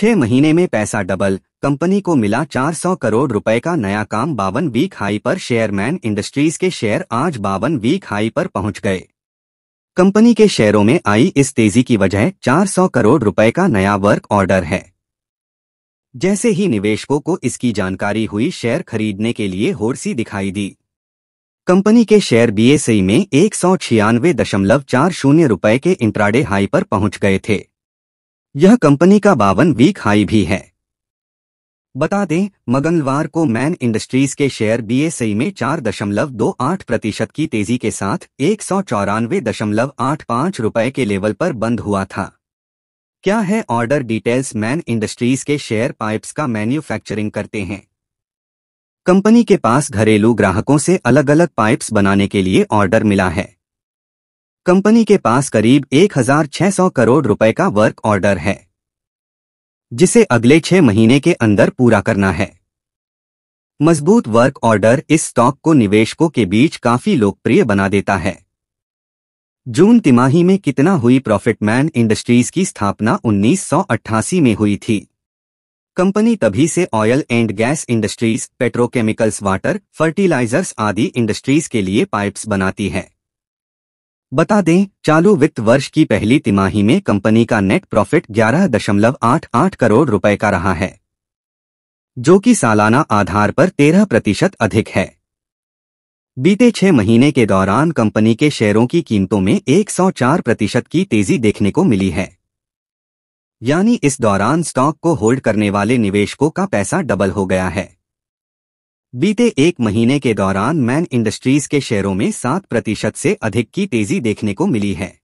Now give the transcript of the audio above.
छह महीने में पैसा डबल कंपनी को मिला 400 करोड़ रुपए का नया काम बावन वीक हाई पर शेयरमैन इंडस्ट्रीज के शेयर आज बावन वीक हाई पर पहुंच गए कंपनी के शेयरों में आई इस तेजी की वजह 400 करोड़ रुपए का नया वर्क ऑर्डर है जैसे ही निवेशकों को इसकी जानकारी हुई शेयर खरीदने के लिए होरसी दिखाई दी कंपनी के शेयर बीएसई में एक सौ छियानवे दशमलव चार शून्य रुपए के इंट्राडे हाई पर पहुंच गए थे यह कंपनी का बावन वीक हाई भी है बता दें मंगलवार को मैन इंडस्ट्रीज के शेयर बीएसई में 4.28 प्रतिशत की तेजी के साथ एक सौ रुपए के लेवल पर बंद हुआ था क्या है ऑर्डर डिटेल्स मैन इंडस्ट्रीज के शेयर पाइप्स का मैन्युफैक्चरिंग करते हैं कंपनी के पास घरेलू ग्राहकों से अलग अलग पाइप्स बनाने के लिए ऑर्डर मिला है कंपनी के पास करीब 1,600 करोड़ रुपए का वर्क ऑर्डर है जिसे अगले छह महीने के अंदर पूरा करना है मजबूत वर्क ऑर्डर इस स्टॉक को निवेशकों के बीच काफी लोकप्रिय बना देता है जून तिमाही में कितना हुई प्रॉफिटमैन इंडस्ट्रीज की स्थापना 1988 में हुई थी कंपनी तभी से oil and gas industries petrochemicals water fertilisers आदि इंडस्ट्रीज के लिए पाइप्स बनाती है बता दें चालू वित्त वर्ष की पहली तिमाही में कंपनी का नेट प्रॉफिट 11.88 करोड़ रुपए का रहा है जो कि सालाना आधार पर 13 प्रतिशत अधिक है बीते छह महीने के दौरान कंपनी के शेयरों की कीमतों में 104 प्रतिशत की तेजी देखने को मिली है यानी इस दौरान स्टॉक को होल्ड करने वाले निवेशकों का पैसा डबल हो गया है बीते एक महीने के दौरान मैन इंडस्ट्रीज के शेयरों में सात प्रतिशत से अधिक की तेजी देखने को मिली है